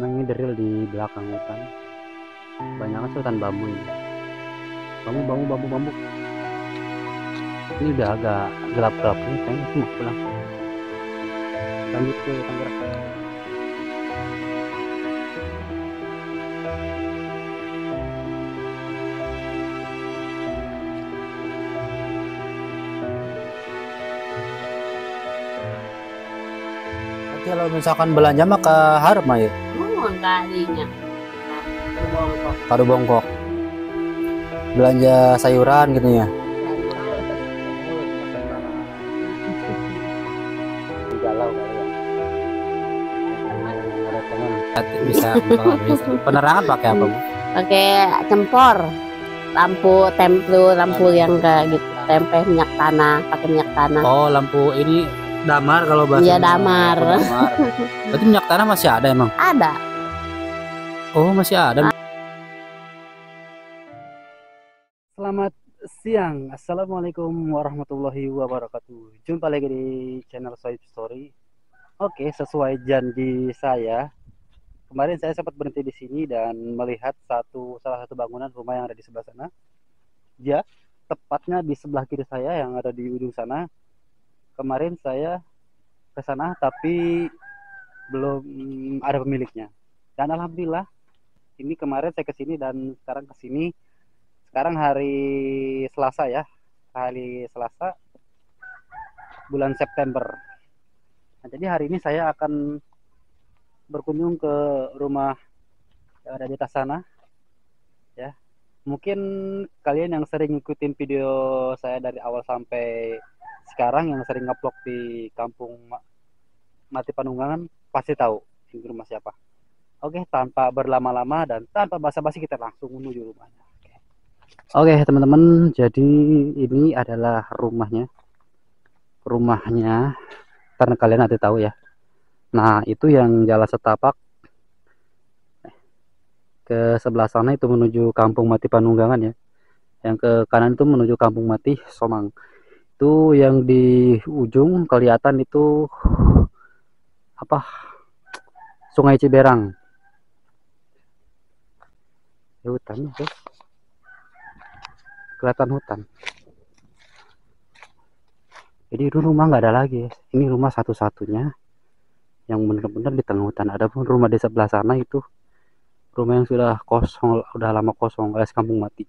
emang ini deril di belakang hutan banyak hutan bambu ini bambu bambu bambu bambu ini udah agak gelap gelap ini kayaknya sih uh, mau pulang lanjut ke Tangerang kalau misalkan belanja maka ke ya nuhun kalinya kado bongkok belanja sayuran gitu ya bisa penerangan pakai apa bu? Pakai cempor, lampu templu, lampu yang kayak gitu, tempe minyak tanah, pakai minyak tanah. Oh, lampu ini damar kalau bahasa. Iya damar. damar. Berarti minyak tanah masih ada emang? Ada. Oh, masih ada. Selamat siang. Assalamualaikum warahmatullahi wabarakatuh. Jumpa lagi di channel Soib Story. Oke, sesuai janji saya, kemarin saya sempat berhenti di sini dan melihat satu salah satu bangunan rumah yang ada di sebelah sana. Ya, tepatnya di sebelah kiri saya yang ada di ujung sana. Kemarin saya ke sana tapi belum ada pemiliknya. Dan alhamdulillah ini kemarin saya ke sini dan sekarang ke sini. Sekarang hari Selasa ya. Hari Selasa bulan September. Nah, jadi hari ini saya akan berkunjung ke rumah yang ada di atas sana. Ya. Mungkin kalian yang sering ngikutin video saya dari awal sampai sekarang yang sering ngeblok di kampung Mati Panunggangan pasti tahu di rumah siapa. Oke, okay, tanpa berlama-lama dan tanpa basa-basi kita langsung menuju rumahnya. Oke, okay. teman-teman, jadi ini adalah rumahnya. Rumahnya, karena kalian nanti tahu ya. Nah, itu yang jalan setapak eh, ke sebelah sana itu menuju Kampung Mati Panunggangan ya. Yang ke kanan itu menuju Kampung Mati Somang. Itu yang di ujung kelihatan itu apa? Sungai Ciberang ya, hutan itu kelihatan hutan jadi itu rumah nggak ada lagi ini rumah satu-satunya yang benar-benar di tengah hutan ada pun rumah di sebelah sana itu rumah yang sudah kosong udah lama kosong alias kampung mati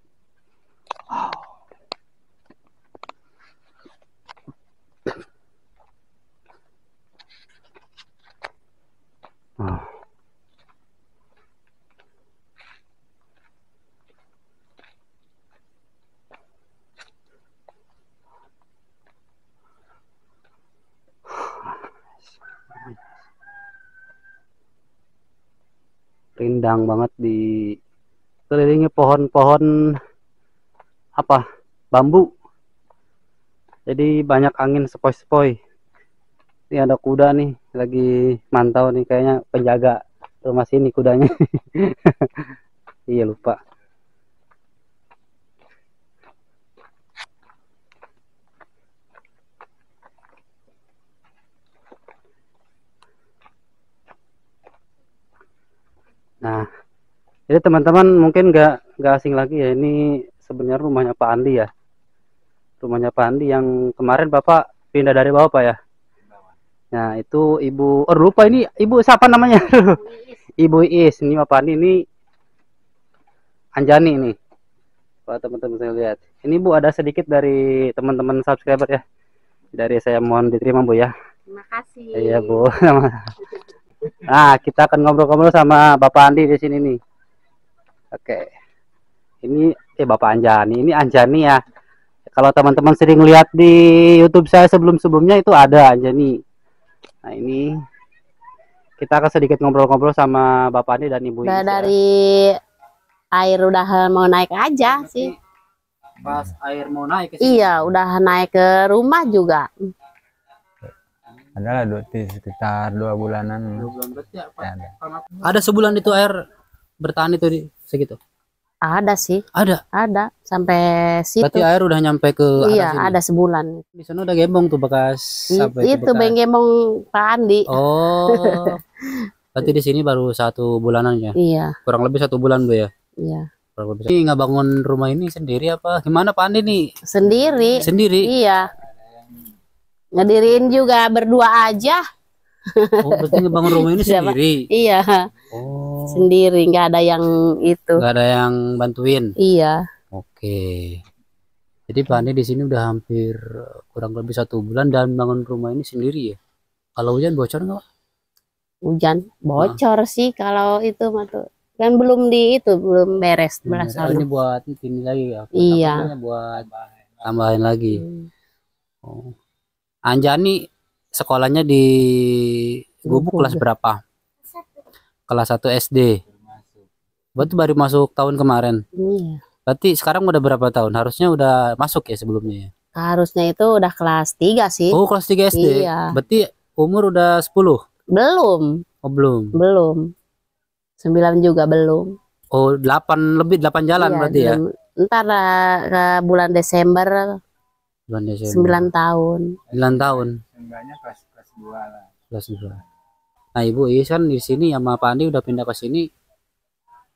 sayang banget di kelilingi pohon-pohon apa bambu jadi banyak angin sepoi-sepoi ini ada kuda nih lagi mantau nih kayaknya penjaga rumah sini kudanya iya lupa Nah, jadi teman-teman mungkin nggak nggak asing lagi ya ini sebenarnya rumahnya Pak Andi ya. Rumahnya Pak Andi yang kemarin Bapak pindah dari bawah Pak ya. Nah itu Ibu, oh lupa ini Ibu siapa namanya? Ibu Is, ini Bapak Andi ini Anjani ini. Pak teman-teman saya lihat. Ini Bu ada sedikit dari teman-teman subscriber ya. Dari saya mohon diterima Bu ya. Terima kasih. Iya Bu. Nah, kita akan ngobrol-ngobrol sama Bapak Andi di sini nih. Oke. Ini eh Bapak Anjani, ini Anjani ya. Kalau teman-teman sering lihat di YouTube saya sebelum-sebelumnya itu ada Anjani. Nah, ini kita akan sedikit ngobrol-ngobrol sama Bapak Andi dan Ibu. Nah, dari air udah mau naik aja sih. Pas air mau naik Iya, udah naik ke rumah juga adalah dua sekitar dua bulanan dua bulan berarti ya, ada. ada sebulan itu air bertahan itu di segitu ada sih ada ada sampai situ berarti air udah nyampe ke iya sini. ada sebulan di sana udah gembong tuh bekas I, itu, itu bekas. gembong Pak Andi oh berarti di sini baru satu bulanan ya iya kurang lebih satu bulan bu ya iya ini nggak bangun rumah ini sendiri apa gimana Pak Andi nih sendiri sendiri iya Ngedirin juga berdua aja. Oh, berarti ngebangun rumah ini sendiri? Iya. Oh. Sendiri, nggak ada yang itu. Nggak ada yang bantuin. Iya. Oke. Jadi Pani di sini udah hampir eh, kurang lebih satu bulan dan bangun rumah ini sendiri ya. Kalau hujan bocor nggak? Hujan bocor nah. sih kalau itu matu. Kan belum di itu belum beres beres. oh, ini buat ini lagi ya. Iya. Buat tambahin lagi. Hmm. Oh. Anjani sekolahnya di Gubuk kelas berapa? Kelas 1 SD. Berarti baru masuk tahun kemarin. Iya. Berarti sekarang udah berapa tahun? Harusnya udah masuk ya sebelumnya ya? Harusnya itu udah kelas 3 sih. Oh, kelas 3 SD. Iya. Berarti umur udah 10? Belum. Oh, belum. Belum. 9 juga belum. Oh, 8 lebih 8 jalan iya, berarti ya? Ntar ke eh, bulan Desember bulan Desember 9 tahun 9 tahun kelas kelas 2 lah kelas 2 nah ibu Iis kan di sini sama Pak Andi udah pindah ke sini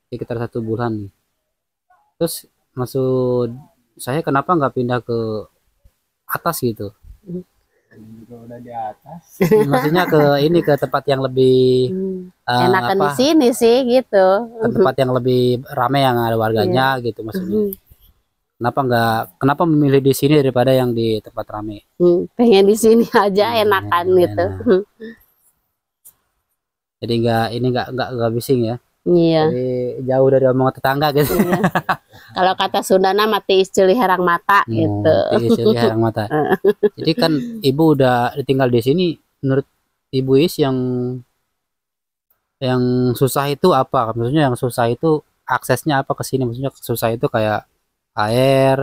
sekitar satu bulan nih terus maksud saya kenapa nggak pindah ke atas gitu juga udah di atas maksudnya ke ini ke tempat yang lebih hmm. uh, enakan apa, di sini sih gitu ke tempat yang lebih ramai yang ada warganya yeah. gitu maksudnya mm -hmm kenapa nggak kenapa memilih di sini daripada yang di tempat ramai hmm, pengen di sini aja hmm, enakan enak. gitu jadi nggak ini nggak nggak nggak bising ya iya jadi jauh dari omongan tetangga gitu iya. kalau kata Sundana mati istri herang mata hmm, gitu istri herang mata jadi kan ibu udah ditinggal di sini menurut ibu is yang yang susah itu apa maksudnya yang susah itu aksesnya apa ke sini maksudnya susah itu kayak air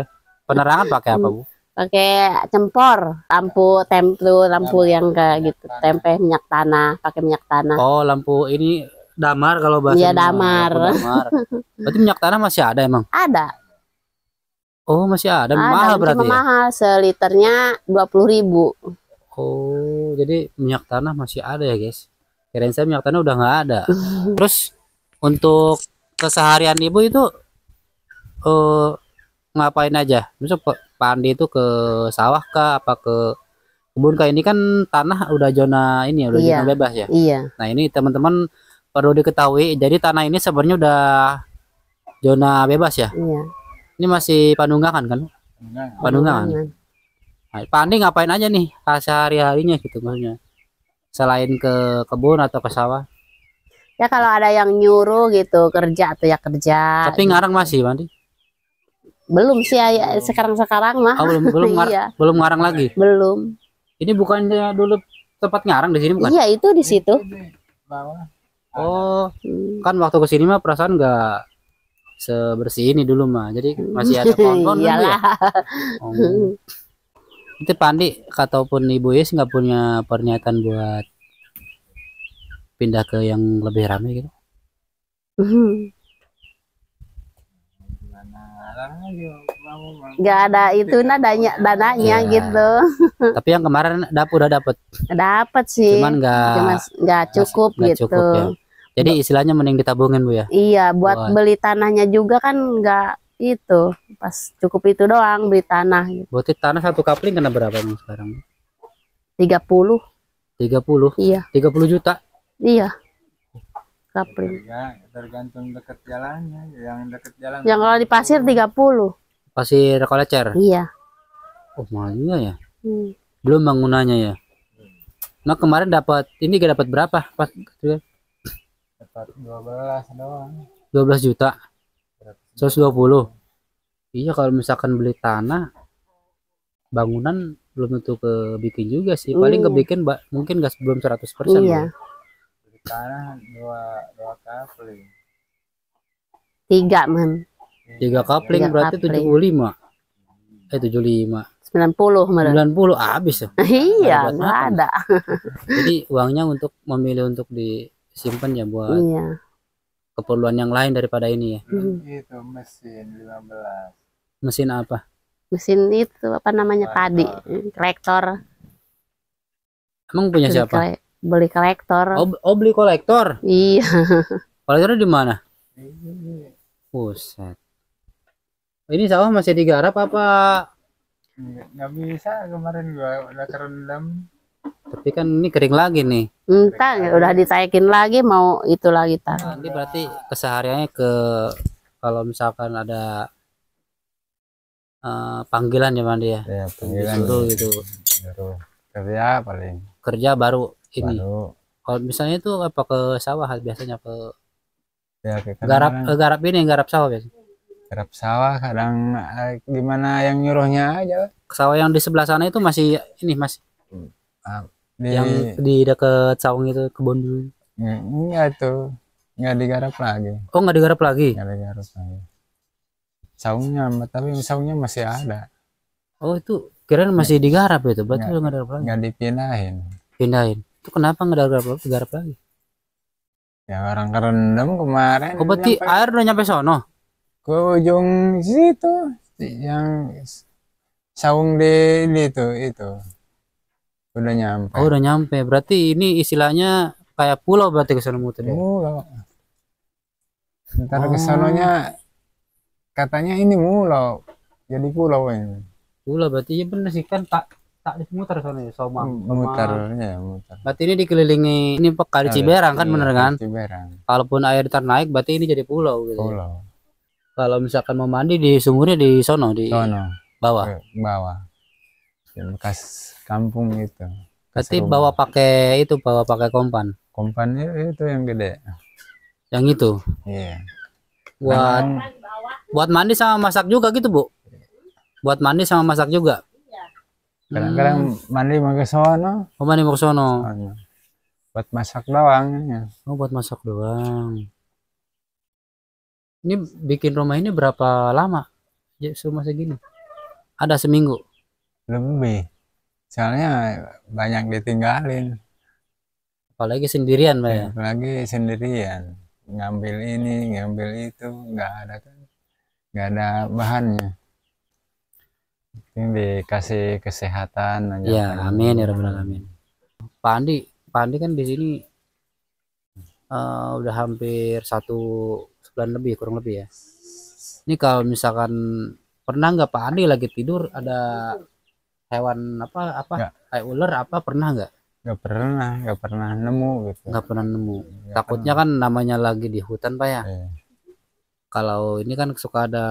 penerangan pakai apa bu pakai cempor lampu tempel lampu yang kayak gitu tempe minyak tanah pakai minyak tanah oh lampu ini damar kalau bahasa ya damar. damar berarti minyak tanah masih ada emang ada oh masih ada, ada mahal berarti ya? mahal seliternya dua puluh ribu oh jadi minyak tanah masih ada ya guys kirain saya minyak tanah udah nggak ada terus untuk keseharian ibu itu uh, ngapain aja Pak Andi itu ke sawah kah apa ke kebun kah ini kan tanah udah zona ini ya, udah iya. zona bebas ya iya nah ini teman-teman perlu diketahui jadi tanah ini sebenarnya udah zona bebas ya iya ini masih panunggangan kan panunggangan, nah, Pak Pandi ngapain aja nih sehari harinya gitu maksudnya selain ke kebun atau ke sawah ya kalau ada yang nyuruh gitu kerja atau ya kerja tapi gitu. ngarang masih Pandi belum sih ya, ya oh. sekarang sekarang mah oh, belum belum ngar, iya. belum ngarang lagi belum ini bukannya dulu tempat ngarang di sini bukan iya itu di situ oh hmm. kan waktu kesini mah perasaan nggak sebersih ini dulu mah jadi hmm. masih ada pohon-pohon ya? iyalah ya? oh. itu Pandi ataupun Ibu Yes nggak punya pernyataan buat pindah ke yang lebih ramai gitu hmm nggak ada itu nah dananya dananya ya. gitu tapi yang kemarin dapur udah dapet dapet sih cuman nggak cukup gak gitu cukup, ya. jadi istilahnya mending ditabungin bu ya iya buat Wah. beli tanahnya juga kan nggak itu pas cukup itu doang beli tanah gitu. tanah satu kapling kena berapa nih sekarang 30 30 iya 30 juta iya Ya. ya, Tergantung dekat jalannya, yang dekat jalan. Yang kalau di pasir 30. Pasir kolecer. Iya. Oh, mahal juga ya. Hmm. Belum bangunannya ya. Nah, kemarin dapat ini gak dapat berapa pas Dapat 12 doang. 12 juta. 120. Iya, kalau misalkan beli tanah bangunan belum tentu ke bikin juga sih. Paling hmm. Iya. mbak, mungkin gas belum 100% Iya. Ya tanah dua dua kapling tiga men tiga kapling tiga berarti tujuh puluh lima eh tujuh lima sembilan puluh sembilan puluh habis ya iya nggak ada jadi uangnya untuk memilih untuk disimpan ya buat iya. keperluan yang lain daripada ini ya itu mesin lima belas mesin apa mesin itu apa namanya padi traktor emang punya siapa beli kolektor oh, oh beli kolektor iya kolektornya di mana pusat ini sawah masih digarap apa nggak bisa kemarin gua udah kerendam tapi kan ini kering lagi nih entah udah ditaikin lagi mau itu lagi tak. nah, ini berarti kesehariannya ke kalau misalkan ada uh, panggilan ya mandi ya, panggilan tuh gitu baru kerja paling kerja baru ini kalau misalnya itu apa ke sawah biasanya ke ya garap eh, garap ini garap sawah biasanya garap sawah kadang eh, gimana yang nyuruhnya aja sawah yang di sebelah sana itu masih ini masih hmm. ah, di, yang di dekat sawung itu kebun dulu ya itu nggak digarap lagi oh nggak digarap lagi nggak digarap lagi sawungnya, tapi sawungnya masih ada oh itu kira masih digarap itu berarti nggak digarap lagi nggak dipindahin pindahin itu kenapa nggak garap lagi garap lagi ya orang kerendam kemarin kok berarti air udah nyampe sono ke ujung situ yang saung di, itu itu udah nyampe oh udah nyampe berarti ini istilahnya kayak pulau berarti kesana muter ya? pulau ntar oh. katanya ini pulau jadi pulau ini pulau berarti ya bener sih kan tak tak muter soalnya ya, muter ya muter berarti ini dikelilingi ini pekali Ciberang kan iya, bener kan Ciberang kalaupun air ternaik berarti ini jadi pulau gitu ya? pulau kalau misalkan mau mandi di sumurnya di sono di sono. bawah eh, bawah bekas kampung itu. berarti bawa pakai itu bawa pakai kompan kompannya itu yang gede yang itu iya yeah. buat buat mandi sama masak juga gitu bu buat mandi sama masak juga Kadang-kadang hmm. mandi mau ke sono. Oh, mandi mau ke sono. Buat masak doang. Ya. Oh, buat masak doang. Ini bikin rumah ini berapa lama? Ya, rumah segini. Ada seminggu. Lebih. Soalnya banyak ditinggalin. Apalagi sendirian, ya. Apalagi sendirian. Ngambil ini, ngambil itu, nggak ada kan. Nggak ada bahannya dikasih kesehatan aja. Ya, amin ya rabbal alamin. Pak Andi, Pak Andi kan di sini uh, udah hampir satu bulan lebih kurang lebih ya. Ini kalau misalkan pernah nggak Pak Andi lagi tidur ada hewan apa apa gak. kayak ular apa pernah nggak? Nggak pernah, nggak pernah nemu gitu. Nggak pernah nemu. Gak iya, kan Takutnya pernah. kan namanya lagi di hutan pak ya. Yeah. Kalau ini kan suka ada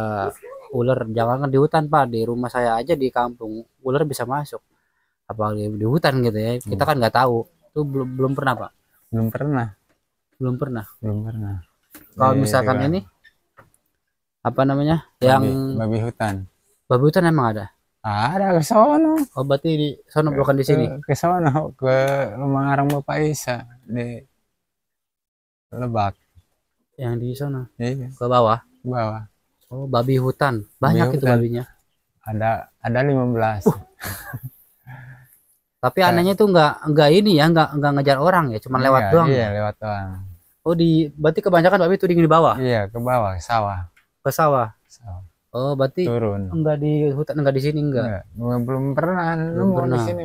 ular jangan di hutan pak di rumah saya aja di kampung ular bisa masuk apalagi di hutan gitu ya kita hmm. kan nggak tahu itu belum belum pernah pak belum pernah belum pernah belum pernah kalau iya, iya, misalkan iya. ini apa namanya babi, yang babi hutan babi hutan emang ada ada ke sono oh berarti di sono bukan di sini ke, sono ke rumah orang bapak Isa di Lebak yang di sono iya. ke bawah ke bawah Oh, babi hutan. Banyak babi itu babinya. Ada ada 15. Uh. Tapi anehnya itu enggak enggak ini ya, enggak enggak ngejar orang ya, cuma iya, lewat doang. Iya, ya? lewat doang. Oh, di berarti kebanyakan babi itu di bawah. Iya, ke bawah, sawah. Ke sawah. sawah. Oh, berarti turun. Enggak di hutan, enggak di sini enggak. enggak. Belum pernah belum pernah. di sini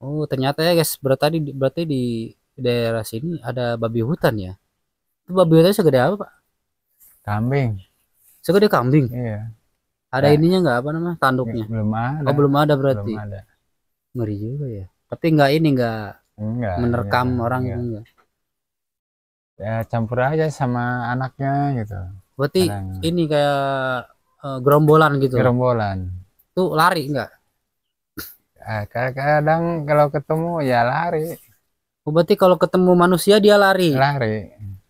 Oh, ternyata ya guys, berarti berarti di daerah sini ada babi hutan ya. Itu babi hutan segede apa, Pak? Kambing. Sekarang dia kambing. Iya. Ada nah, ininya nggak apa namanya tanduknya? Iya, belum ada. Oh, belum ada berarti. Belum ada. Ngeri juga ya. Tapi nggak ini nggak menerkam enggak, orang enggak. enggak. Ya campur aja sama anaknya gitu. Berarti Kadang. ini kayak uh, gerombolan gitu. Gerombolan. Tuh lari nggak? Ah, kadang kalau ketemu ya lari. Oh, berarti kalau ketemu manusia dia lari. Lari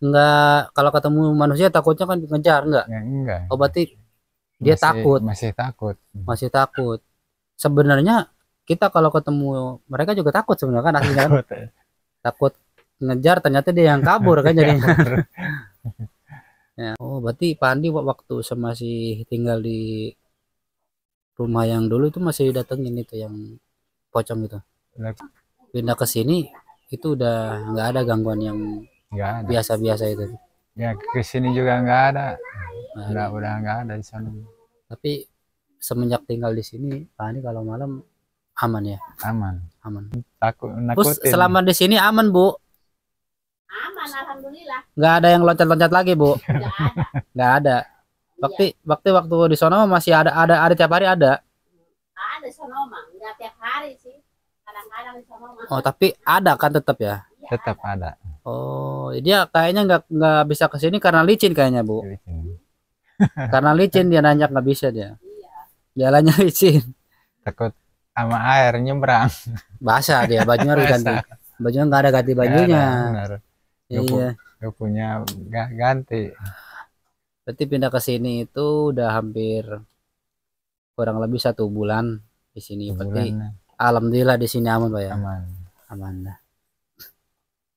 enggak kalau ketemu manusia takutnya kan ngejar enggak ya, enggak oh berarti dia masih, takut masih takut masih takut sebenarnya kita kalau ketemu mereka juga takut sebenarnya kan aslinya kan? takut, ya. takut ngejar ternyata dia yang kabur kan jadi ya. oh berarti Pak Andi waktu masih tinggal di rumah yang dulu itu masih datengin itu yang pocong itu pindah ke sini itu udah nggak ada gangguan yang nggak ada biasa-biasa itu ya ke sini juga nggak ada nah, udah udah nggak ada di sana tapi semenjak tinggal di sini Fani kalau malam aman ya aman aman takut nakutin. Terus selama di sini aman bu aman alhamdulillah nggak ada yang loncat-loncat lagi bu nggak ada ada waktu iya. waktu waktu di sana masih ada ada ada tiap hari ada ada sono mah enggak tiap hari sih kadang-kadang di sono mah oh tapi ada kan tetap ya, ya tetap ada, ada Oh, dia kayaknya nggak nggak bisa ke sini karena licin kayaknya, Bu. Iya, licin. karena licin dia nanjak nggak bisa dia. Iya. Jalannya licin. Takut sama air nyebrang. Basah dia, bajunya harus ganti. Bajunya nggak ada ganti bajunya. Ya, Iya. Gak punya nggak ganti. Berarti pindah ke sini itu udah hampir kurang lebih satu bulan di sini. Berarti ya. alhamdulillah di sini aman, Pak ya. Aman. Aman dah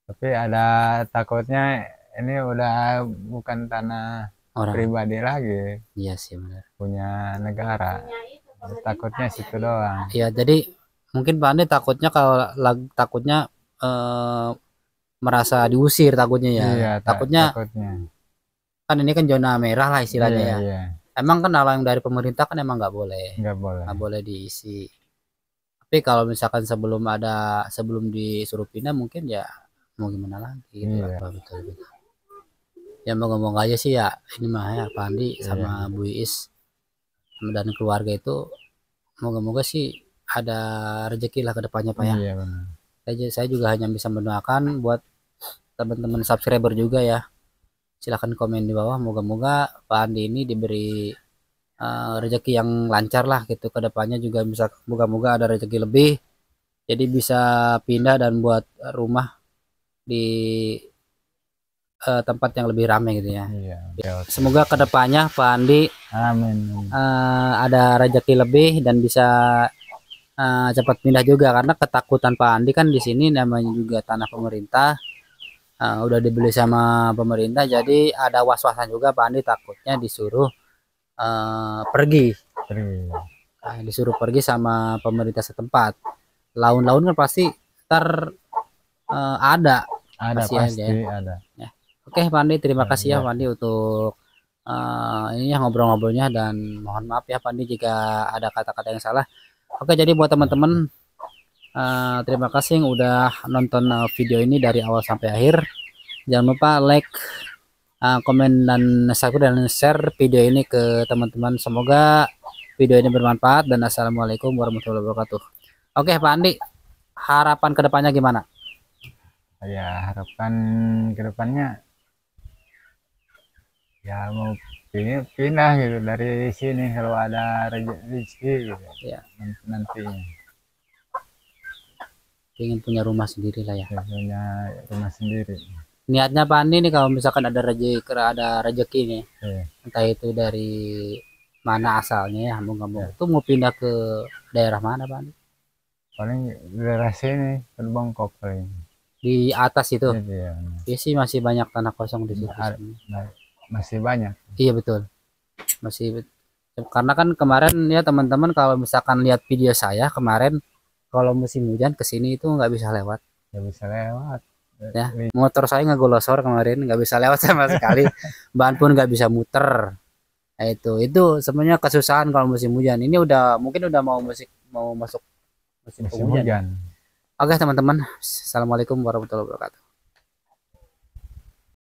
tapi ada takutnya ini udah bukan tanah Orang. pribadi lagi iya sih benar punya negara itu, takutnya ya, situ ya. doang iya jadi mungkin Pak Andi takutnya kalau lag, takutnya eh, merasa diusir takutnya ya iya, takutnya, takutnya kan ini kan zona merah lah istilahnya iya, ya iya. emang kan hal yang dari pemerintah kan emang nggak boleh nggak boleh nggak boleh diisi tapi kalau misalkan sebelum ada sebelum disuruh pindah mungkin ya mau gimana lagi gitu iya. kan betul -betul. ya mau ngomong aja sih ya ini mah ya Pak Andi iya. sama Bu Iis dan keluarga itu moga-moga sih ada rezeki lah kedepannya pak ya iya, saya, saya juga hanya bisa mendoakan buat teman-teman subscriber juga ya silahkan komen di bawah moga-moga Pak Andi ini diberi uh, rezeki yang lancar lah gitu kedepannya juga bisa moga-moga ada rezeki lebih jadi bisa pindah dan buat rumah di uh, tempat yang lebih ramai gitu ya. Iya, okay, okay. Semoga kedepannya Pak Andi Amin. Uh, ada rezeki lebih dan bisa uh, cepat pindah juga karena ketakutan Pak Andi kan di sini namanya juga tanah pemerintah uh, udah dibeli sama pemerintah jadi ada was-wasan juga Pak Andi takutnya disuruh uh, pergi. disuruh pergi sama pemerintah setempat. Laun-laun kan pasti ter uh, ada ada pasti, pasti ada, ya, ada. Ya. Oke Pak Andi terima ya, kasih ya, ya Pak Andi untuk uh, ini ya ngobrol-ngobrolnya dan mohon maaf ya Pak Andi jika ada kata-kata yang salah Oke jadi buat teman-teman uh, terima kasih yang udah nonton eh, video ini dari awal sampai akhir jangan lupa like uh, komen dan subscribe dan share video ini ke teman-teman semoga video ini bermanfaat dan assalamualaikum warahmatullahi wabarakatuh Oke Pak Andi harapan kedepannya gimana? ya harapan kedepannya ya mau pindah, pindah gitu dari sini kalau ada rezeki gitu ya. nanti ingin punya rumah sendiri lah ya. ya punya rumah sendiri niatnya apa nih kalau misalkan ada rezeki ada rezeki nih ya. entah itu dari mana asalnya ya mau nggak ya. itu mau pindah ke daerah mana pak paling daerah sini ke Bangkok paling di atas itu. Iya, iya, iya. sih masih banyak tanah kosong di situ. Nah, masih banyak. Iya betul. Masih karena kan kemarin ya teman-teman kalau misalkan lihat video saya kemarin kalau musim hujan ke sini itu nggak bisa lewat. Nggak bisa lewat. Ya, motor saya nggak golosor kemarin nggak bisa lewat sama sekali. Bahan pun nggak bisa muter. Nah, itu itu sebenarnya kesusahan kalau musim hujan. Ini udah mungkin udah mau musik mau masuk musim, musim hujan Oke teman-teman, Assalamualaikum warahmatullahi wabarakatuh.